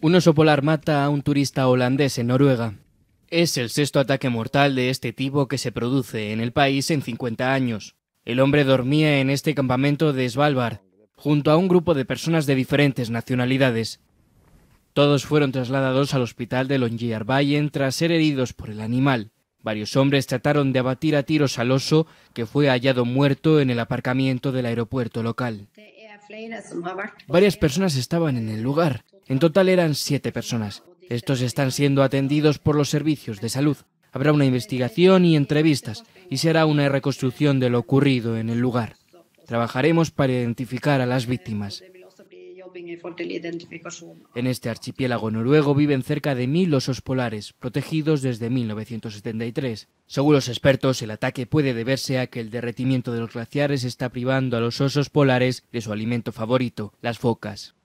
Un oso polar mata a un turista holandés en Noruega. Es el sexto ataque mortal de este tipo que se produce en el país en 50 años. El hombre dormía en este campamento de Svalbard, junto a un grupo de personas de diferentes nacionalidades. Todos fueron trasladados al hospital de Longyearbyen tras ser heridos por el animal. Varios hombres trataron de abatir a tiros al oso, que fue hallado muerto en el aparcamiento del aeropuerto local. Varias personas estaban en el lugar. En total eran siete personas. Estos están siendo atendidos por los servicios de salud. Habrá una investigación y entrevistas y se hará una reconstrucción de lo ocurrido en el lugar. Trabajaremos para identificar a las víctimas. En este archipiélago noruego viven cerca de mil osos polares, protegidos desde 1973. Según los expertos, el ataque puede deberse a que el derretimiento de los glaciares está privando a los osos polares de su alimento favorito, las focas.